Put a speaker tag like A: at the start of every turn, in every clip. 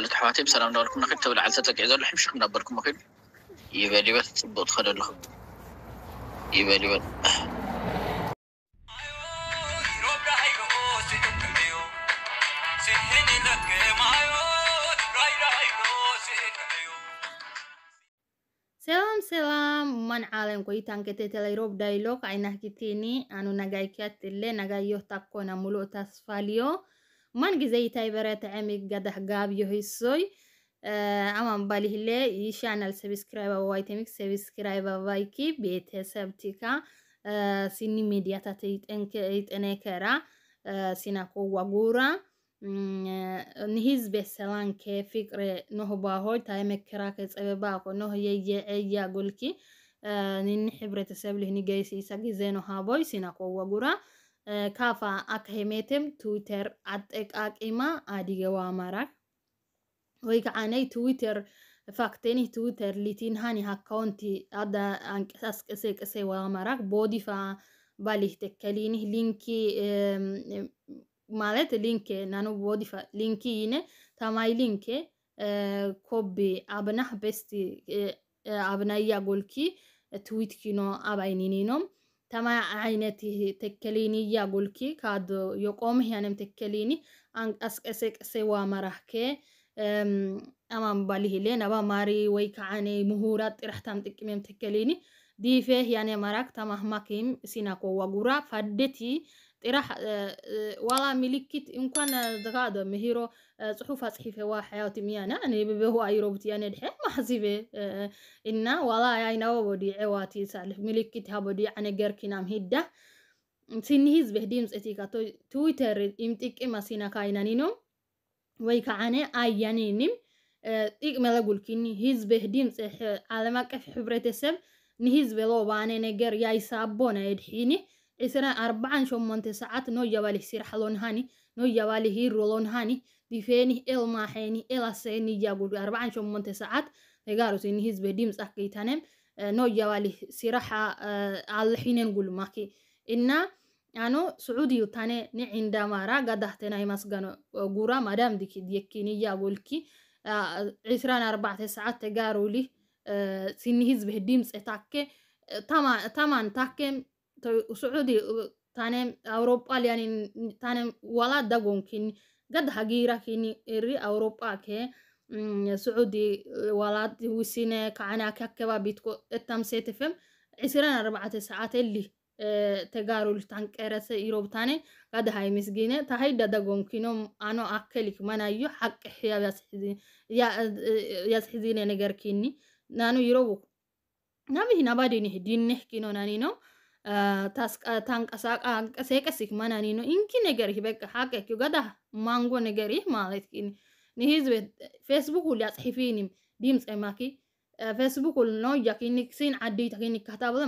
A: قالت حواتي بسلام دور نخيل تولى على ستك إذا لحم شخ نبر لكم يبالي بس تبوت خلال لخم يبالي بس سلام سلام من عالم كوي تانكتة تلايروب دايلوك اي نحكي تيني انو نغايكيات اللي نغايوه تاكونا ملو تاسفاليو ማን ጊዜ ይታይ በረት ዐሚግ ጋዳህ ጋብዮ ሂሶይ አማን ባሊህሌ ይሻናል ሰብስክራይብ አዋይ ተሚክ ሰብስክራይብ አዋይ ኪ ቤተሰብ ቲካ ሲኒ ሚዲያ ታተ ይጠነከራ ሲናኮዋ ጉራ ንህዝቤ ሰላንኬ ፍቅሬ ኖህባሆይ ታይመከራ ከጸበባኮ ኖህ የየዐያ ጎልኪ ንኒ ሕብረተሰብ ልህኒ ገይሲሳ ጊዜ ኖሃቦይ ሲናኮዋ ጉራ ካፋ አካሄሜቴም ትዊተር አጠቃቂማ አዲገዋ አማራ ወይ ከዓነ ትዊተር ፋክቴኒ ትዊተር ሊቲንሃኒ አካውንቲ አዳ አንቀሳስቅሴ ቅሴ ወአማራክ ቦዲፋ ባሊህ ተከሊኒህ ሊንኪ ማለት ሊንኬ ናኑ ቦዲፋ ሊንኪ ይነ ታማይ ሊንኬ ኮቢ አብናህ ቤስቲ አብናያ ጎልኪ ትዊት ኪኖ አባይኒኒኖም ተማ አይነት ተከሊኒ ያጎልኪ ካዶ የቆም ያንም ተከሊኒ አንቀስቀሰቅሰ ዋመራህኬ አማን ባሊህሌ ነባ ማሪ ወይ ከዓኔ ምሁራ ጥራህታም ጥቅሜም ተከሊኒ ዲፌ ያኔ መራክ ተማህማኪም ሲናኮ ዋጉራ ፋደቲ إراح آه، آه، ولا ملكت إن كان دقادة مهيرو صحفة صحيفة واحد ميانا أنا ببهو أي روبت يعني الحين ما حسيب إن ولا يعني نو بدي عواتي سالف ملكت هبدي أنا جر كنام هدة سنهز بهديم سأتيكا تويتر إمتك إما سينا كاينانينو ويكعاني أيانينم ኢቅመለጉልኪኒ ህዝብህ ድምፂ سب ኣቀፍ بلو بانه نجر يا إسابونا الحيني isra arbaan shomonte sacad no yabalih sirxalonhani no yabalih irolonhani difeeni el maaxeeni elaseeni yagud arbaan shomonte sacad egarusini hizbe dims akitanem no yabalih siraxa alixinen gulmaki ina ano sucudil tane ni cindamara gadahtena imasgano gura madam dikid yekini yagolki cisran arbacte sacad tegaruli sini hizbe dims etake taman take sacuudi tanem awropal yani tanem wala dagonkin gad hagirakini eri awropake sacuudi walad wisine kacana kakeba bitko etam setefem cisiran arbacate sacaateli tegarul tanqerese irobtane gad hay misgine tahayda dagonkino ano akelik manayo xaqex yasxizine negerkini nanu irobu namihinabadini hidineh kino nanino ታንቀሳቀሴቀሲክ መናኒኑ እንኪ ነገሪህ በቃ ሀቀክ ገዳ ማንጎ ነገሪህ ማለት ንህዝብ ፌስቡክ ሊያጽሒፊንም ድምፅ ማኪ ፌስቡክ ኖያ ኪኒክሲን ዓዲይታ ኪኒካታበለ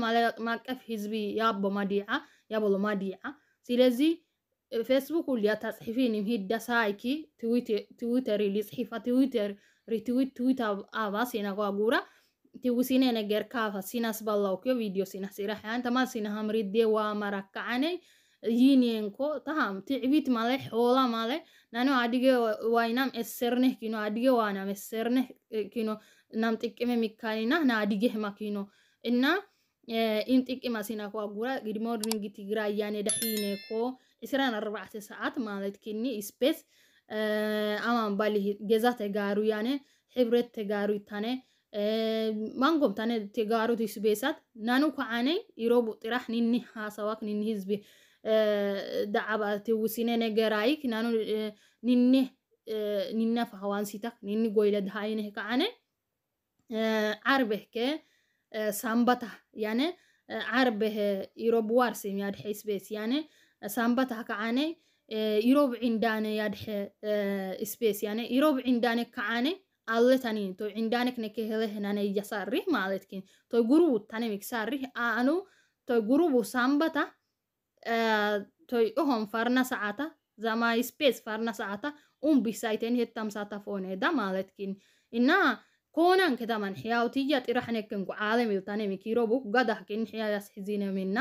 A: ማቀፍ ህዝቢ ያቦ ማዲዓ ያበሎ ማዲዓ ስለዚ ፌስቡክ ሊያታጽሒፊንም ሂዳ ሳይኪ ትዊተሪ ሊጽሒፋ ትዊተር ሪትዊት ትዊት አባስ የናጓጉራ tiwsine neger kafa sinas balaukyo video sinas iraxyan tama sina hamridde waa marakacane yinenko taham ticbit male xoola male nano adige wainam esserne kino adige waanam esserne kino nam xiqqime mikkanina na adigehma kino እና ኢን ጥቂም አሲና ኳጉራ ግድሞርኒንግ ትግራ እያኔ ደሒኔ ኮ እስራን አርባዕተ ሰዓት ማለት ክኒ ስፔስ አማን ባሊ ገዛ ተጋሩ ያኔ ሕብረት ተጋሩ ይታኔ ማንጎም ታነ ተጋሩት ስቤሳት ናኑ ከዓነይ ይሮቡ ጥራሕ ንኒ ሃሳዋክ ንኒ ህዝቢ ዳዓባ ትውሲነ ነገራይክ ናኑ ንኒ ንነ ፈኸዋንሲታክ ንኒ ጎይለ ድሃይነህ ከዓነ ዓርበህከ ሳምባታ ያነ ዓርበህ ይሮቡ ዋርሴም ያድሐ ስቤስ ያነ ሳምባታ ከዓነ ይሮብ ዕንዳነ ያድሐ ስቤስ ያነ ይሮብ ዕንዳነ ከዓነ አለታኒ ቶ ዒንዳነክ ነከ ሄለህናነ እያሳሪህ ማለትኪን ቶ ጉሩቡ ታነሚክ ሳሪህ አኑ ቶ ጉሩቡ ሳምበታ ቶ ኦሆም ፋርና ሰዓታ ዛማ ስፔስ ፋርና ሰዓታ ኡምቢህ ሳይቴን ሄታም ሳታ ፎኔዳ ማለትኪን እና ኮናን ከተማን ሕያውትያ ጥራሕነክንኩ ዓለም ኢልታነሚክ ይሮቡክ ጋዳህኪን ሕያ ያስሕዚነምና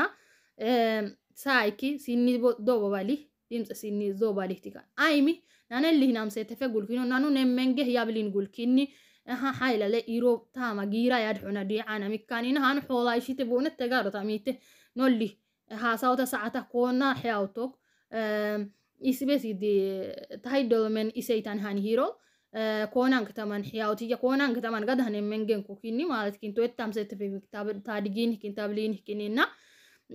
A: ሳይኪ ሲኒ ዶበባሊህ ድምፂ ሲኒ ዞባሊህ ቲካ አይሚ nanen lihinamsaytafe gulkino nanu nemengeh yablin gulkini aha haylale iro tama gira yadxuna dhicana mikani nahan xoolaishite bona tagarotamite nolli hasauta sacata kona xeautok isbesidi tahaydolmen isaytan han hiro konanktaman xiyawtiya konanktaman gadahnemengenkukini maletkinto ettamsetefe tadgiinhikin tabliinhikinina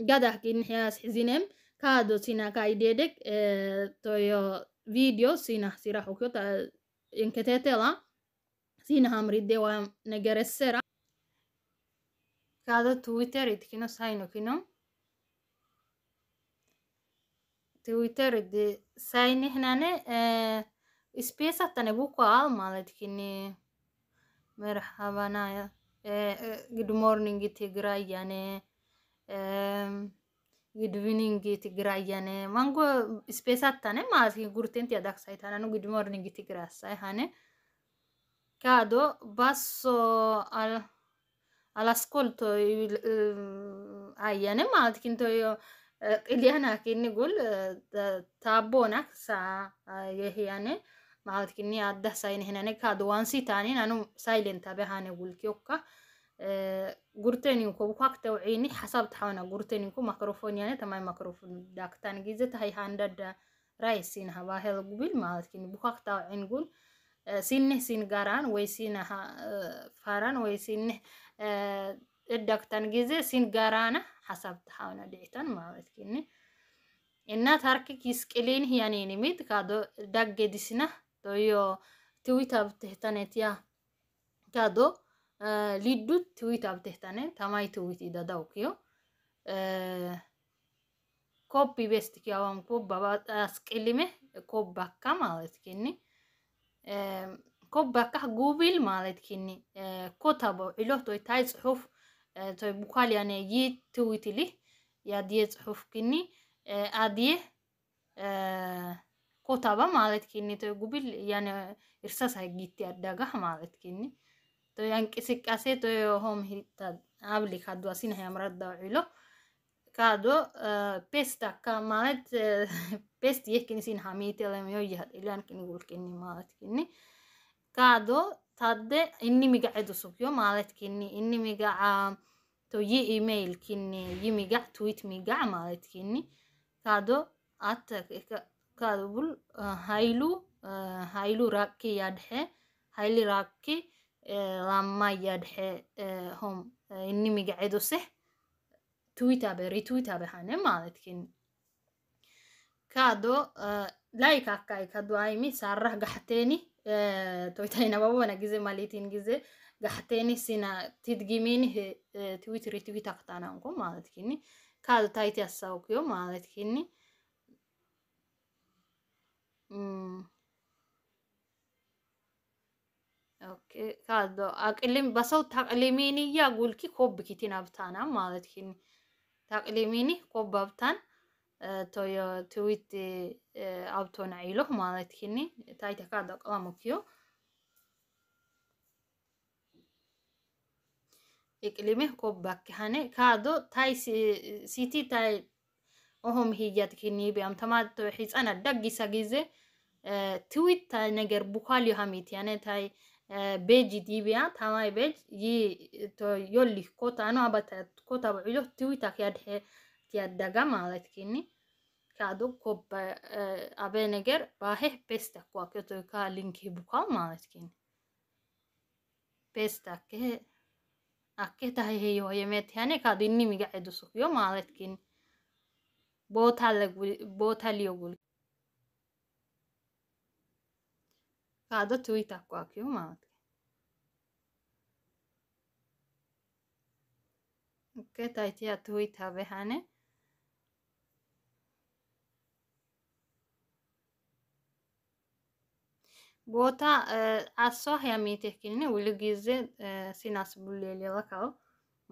A: gadahkin xiyas xizinem kaado sinakaidedek toyo فيديو سينه سيراح وكيوتا ينكتيتيلا سينها مريدي ونجر السيرة كذا تويتر يتكينو ساينو كينو تويتر دي ساين هنا اه سبيس تاني بوكو عالما لتكيني مرحبا نايا اه good morning تيجراي يعني اه gidduuniingi Tigraayyane mangoo ispeesaa tane maasi gurteen tiyaa daksayi tananu giddumoorniingi Tigraassayi hane kaado basso al, all'ascolto ayyane maati kinto qiliyana kinni gul taaboonak saa yehiyane maati kinni addah sayine hinane kaado wansi taani nanu saylenta behane gulkiokka guriteninku bukwakta wacini xasab taxawana guriteninku makrofonyane tamay makrofon daaktan gize tahay handada raisin hawa hel gubil maaladkin bukwakta gun sinne sin garan way sina faran way sinne edaktan gize sin garana xasab taxawana dhicitan maaladkin እና ታርክኪስ ቅሌን ያኔን ሚት ካዶ ዳገዲስና toyo ትዊታ ብትህተነት ያ ካዶ liddut tiwit abtehtane tamai tiwit idadawkiyo ኮፒ ቤስት ያዋን ኮባ አስቀልሜ ኮባ ካ ማለት ኪኒ ኮባ ካ ጉብል ማለት ኪኒ ኮታቦ ኢሎ ቶይ ታይ ጽሑፍ ቶይ ቡካል ያኔ ይትዊትሊ ያዲየ ጽሑፍ ኪኒ አዲየ ኮታባ ማለት ኪኒ ቶይ ጉብል ያኔ እርሳስ አይጊት ያዳጋ ማለት ኪኒ तो से तो होम आबली खादो असिन हमरा दाइलो खादो पेस्ट का मालत पेस्ट ये किन सिन हामी तेले मयो यह इलान किन गुल किन मालत किन खादो तादे इन्नी मिगा एदो सुकियो मालत किन इन्नी मिगा तो ये ईमेल किन ये मिगा ट्वीट मिगा मालत किन खादो अत खादो बुल हाइलू हाइलू राके याद है हाइली राके wamaa yaadhee hom inni migaa cidhuus tuwutaapari tuwutaapari aanee maal maal maal maal maal maalkeen kaadoo laayik akka kaaddu aayin sarara gaheeni toitaynaa waawuu gisee maalitiin gisee gaheeni sinaa tidgimiin tuwutari tuwutaapari aanan kuni maal maal maalkeen kaadoo taayit asaawukii በሰው ታቅሊሜንያ ጉልኪ ኮብ ኪቲን አብታና ማለት ኪን ታቅሊሜኒ ኮብ አብታን ትዊት አብቶና ኢሎ ማለት ኪኒ ታይተካ ደቀሙ ኪዮ ኢቅሊሜ ኮብ ባክሃኔ ካዶ ታይ ሲቲ ታይ ኦሆም ሂያት ኪኒ ቢያም ተማቶ ሒፃና ዳጊሳ ጊዜ ትዊት ታይ ነገር ቡኳል ዮሃሚት ያኔ ታይ beji diibia tamai bej yi to yolli kota ano abata kota baculo tiwita kiyadhe kiyadaga maladkini kaado koba abeneger baaheh besta kuaketo ka linki buka maladkini besta kehe akke taheheyo yemetihane kaado inni miga cedusukyo maladkini bootaliyogul qaado twitter ku akiyo maadke okay taitiya twitter behane ቦታ አሷ ያሜቴክኒ ውሉ ጊዜ ሲናስ ቡሌ ሌለካው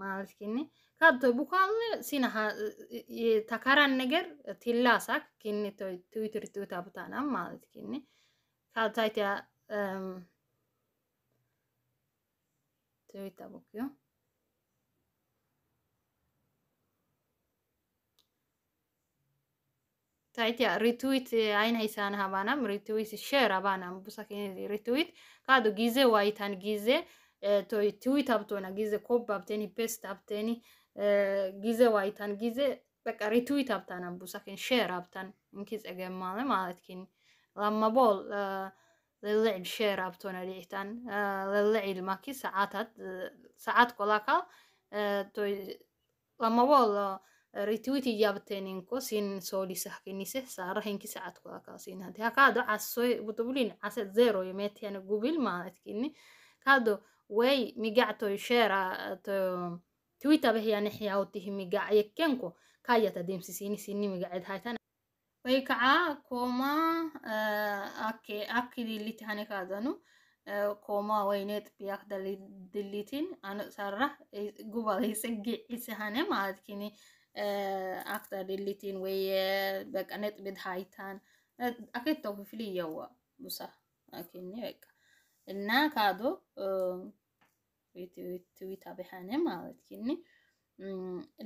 A: ማለት ኪኒ ካብቶ ቡካም ሲና ተካራን ነገር ቲላሳክ ኪኒ ትዊትር ትዊታ ቡታናም ማለት ኪኒ kalsait ja ähm, töitä lukio. Taitia retweet aina isaan habanam, retweet share habanam. Busakin retweet kaadu gize waitan gize toy tweet abtona gize kob abteni paste abteni gize waitan gize በቃ ሪትዊት አብታን አቡሳኪን ሼር አብታን እንኪ ጸገማለ ማለት ኪን lamabool eh, lelacib sheer abtona dhicitan eh, lelacil maki saacatad eh, saacad kolaka toy lamabool retweet iyabteninko sin solisah kinise saara hinki saacad kolaka sin hadi hakaado casoy butubulin case zero yemetiana gubil maadkini kaado way migactoy sheera to twitter bahyana xiyawtihi migac yekenko kayata demsisini sini migaced haytan ወይ ከዓ ኮማ አክ ዲሊት ሀኔ ካዘኑ ኮማ ወይኔ ጥብያክ ድሊትን ሰራ ጉባ ጽጊ ዒስ ሀኔ ማለት ኪኒ አክታ ድሊትን ወይ በቃ ነጥብድ ሃይታን አኬት ተውፊፍል እየዋ ብሳ ኪኒ በቃ እና ካዶ ትዊታ ብሓነ ማለት ኪኒ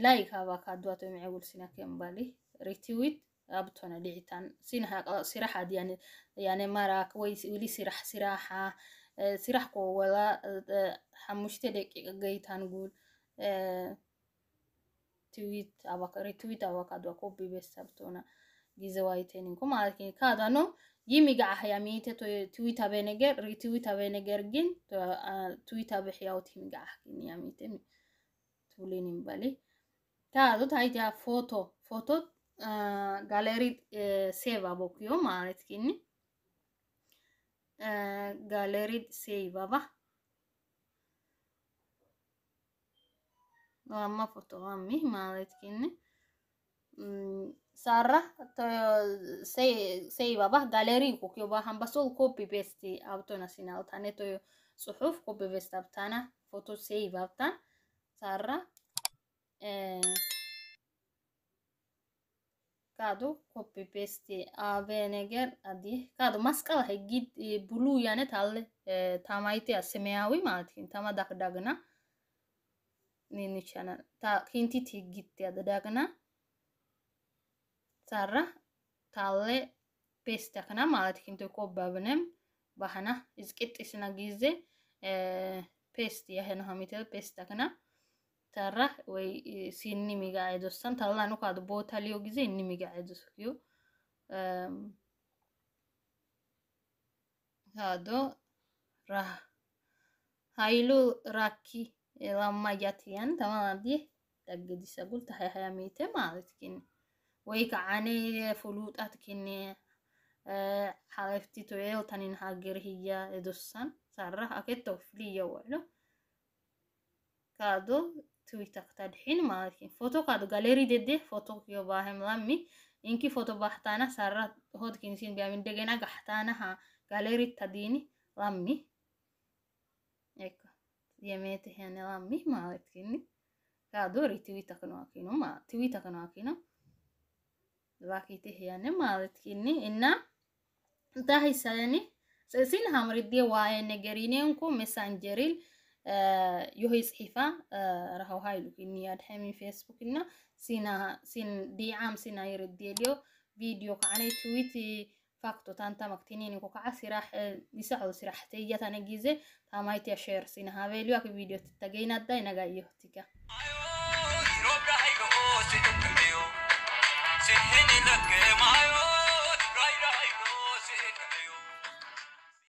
A: ላይ ካባ ካድዋቶ ሚዕውል ሲናከምባሊ ሪትዊት abtona dhicitaan sinaha siraxaad yani yani maraak way weli sirax siraxa eh, sirax kuwa wala xamushte dhaqiqa gaytaan guul ትዊት አዋቀሪ ትዊት አዋቃዱ አኮ ቢቤስ አብቶና ጊዘዋይቴኒን ኩማ አርኪን ካዳኖ ይሚጋ አህያ ሚቴ ትዊት አበ ነገር ሪትዊት አበ ነገር ግን ትዊት አበ ህያውት ይሚጋ አህኪን ያሚቴ ቱሊኒን ባሌ ታዞ ታይታ ፎቶ ፎቶ ጋለሪ ሴቭ አቦክዮ ማለት ኪኒ ጋለሪ ሴቫቫ ዋማ ፎቶ ዋሚ ማለት ኪኒ ሳራ ሴቫቫ ጋለሪ ኮክዮ ባሃምባሶል ኮፒ ፔስቲ አብቶና ሲናውታኔ ቶዮ ጽሑፍ ኮፒ ፔስት አብታና ፎቶ ሴቭ አብታን ሳራ ኮፒ ፔስት paste ነገር አዲ ካዱ ማስቀል ህጊድ ብሉ ያነ ታለ ታማይቴ ሰማያዊ ማለት ነው ታማ ዳግዳግና ዳግና ቻናል ታ ኪንቲ ህጊት ያደ ዳግና ሳራ ታለ ፔስት ያከና ማለት ኪንቶ ኮባብነም ባህና ስና ጊዜ ፔስት ያህነ ሀሚቴል ፔስት ያከና ሲጠራ ወይ ሲኒሚጋይዶስ ሰንት አላኑ ካዱ ቦታ ሊዮ ጊዜ እኒሚጋይዶስ ሊዮ ካዶ ራ ሃይሉ ራኪ ላማያትያን ተማናዲ ደግዲሰ ጉልት ሀያ ሀያ ሜቴ ማለት ኪን ወይ ከዓኔ ፍሉጣት ኪን ሓለፍቲ ቶኤል ተኒን ሃገር ህያ የዶሳን ሳራ አኬቶ ፍልየወዕሎ ካዶ twitter faa galeri maalidkini foto lami inki foto baayyeen lammii inni foto baaxadhaan isaa irraa hojii fi deegaan isaa gaaxadhaan ahaa galaallit adiin lammii maalidkini faa dhiin tiwita kanaa kii maalidkini inni taa'isaanii saayinsi hamariiti waayee na garrii neekuu messaanii jaririi. yohay ጽሒፋ ረኸው ሃይሉ ኒያድ ሐሚ ፌስቡክ እና ሲን ዲዓም ሲና ይርዴልዮ ቪዲዮ ከዓነይ ትዊት ፋክቶ ታንታ መክቲኒን ኮ ከዓ ስራሕ ይሰዕሩ ስራሕቲ እያታነ ጊዜ ታማይትያ ሼር ሲና ሃበልዮ አክ ቪዲዮ ትተገይናዳ ይነጋየሁ ትጋ